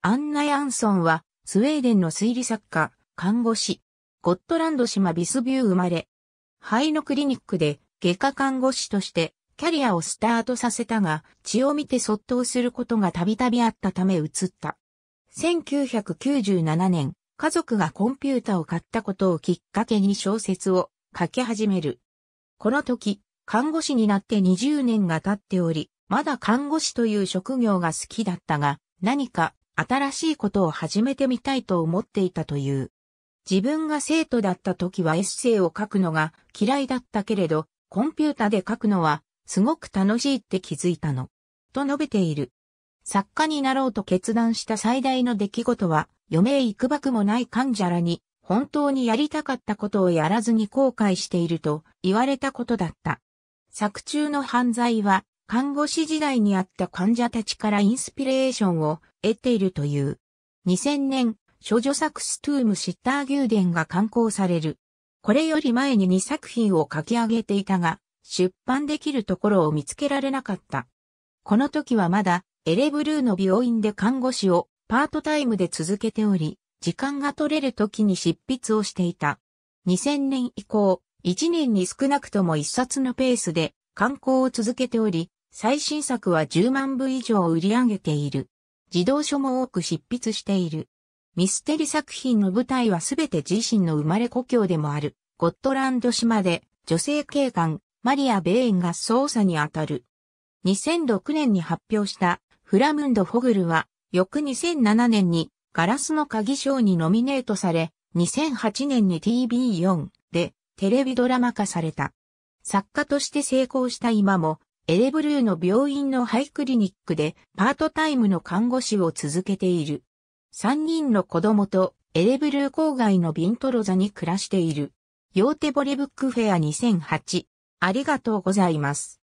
アンナ・ヤンソンは、スウェーデンの推理作家、看護師、ゴットランド島ビスビュー生まれ、肺のクリニックで外科看護師としてキャリアをスタートさせたが、血を見て卒倒することがたびたびあったため移った。1997年、家族がコンピュータを買ったことをきっかけに小説を書き始める。この時、看護師になって20年が経っており、まだ看護師という職業が好きだったが、何か新しいことを始めてみたいと思っていたという。自分が生徒だった時はエッセイを書くのが嫌いだったけれど、コンピュータで書くのはすごく楽しいって気づいたの。と述べている。作家になろうと決断した最大の出来事は、余命いくばくもない患者らに、本当にやりたかったことをやらずに後悔していると言われたことだった。作中の犯罪は、看護師時代にあった患者たちからインスピレーションを得ているという。2000年、諸女作ストゥームシッター宮殿が刊行される。これより前に2作品を書き上げていたが、出版できるところを見つけられなかった。この時はまだ、エレブルーの病院で看護師をパートタイムで続けており、時間が取れる時に執筆をしていた。2000年以降、1年に少なくとも1冊のペースで観光を続けており、最新作は10万部以上売り上げている。児童書も多く執筆している。ミステリ作品の舞台はすべて自身の生まれ故郷でもある、ゴットランド島で、女性警官、マリア・ベーンが捜査に当たる。2006年に発表したフラムンド・フォグルは、翌2007年にガラスの鍵賞にノミネートされ、2008年に TV4 でテレビドラマ化された。作家として成功した今もエレブルーの病院のハイクリニックでパートタイムの看護師を続けている。3人の子供とエレブルー郊外のビントロザに暮らしている。ヨーテボレブックフェア2008。ありがとうございます。